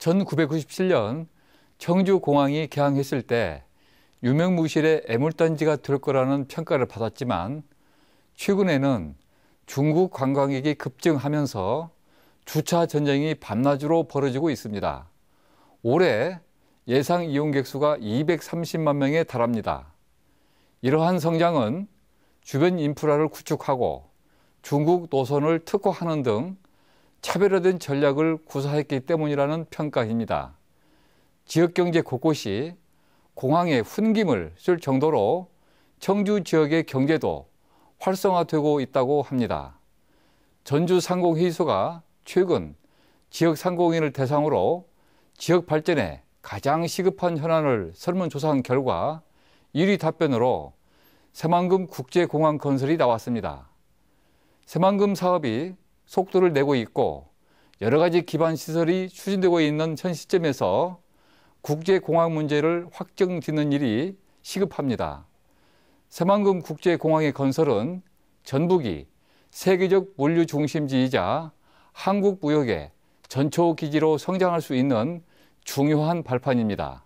1997년 청주 공항이 개항했을 때 유명무실의 애물단지가 될 거라는 평가를 받았지만 최근에는 중국 관광객이 급증하면서 주차 전쟁이 밤낮으로 벌어지고 있습니다. 올해 예상 이용객 수가 230만 명에 달합니다. 이러한 성장은 주변 인프라를 구축하고 중국 노선을 특화하는 등 차별화된 전략을 구사했기 때문이라는 평가입니다. 지역 경제 곳곳이 공항에 훈김을 쓸 정도로 청주 지역의 경제도 활성화되고 있다고 합니다. 전주 상공회의소가 최근 지역 상공인을 대상으로 지역 발전에 가장 시급한 현안을 설문조사한 결과 1위 답변으로 새만금 국제공항 건설이 나왔습니다. 새만금 사업이 속도를 내고 있고 여러 가지 기반 시설이 추진되고 있는 현 시점에서 국제공항 문제를 확정 짓는 일이 시급합니다. 새만금 국제공항의 건설은 전북이 세계적 물류 중심지이자 한국 무역의 전초 기지로 성장할 수 있는 중요한 발판입니다.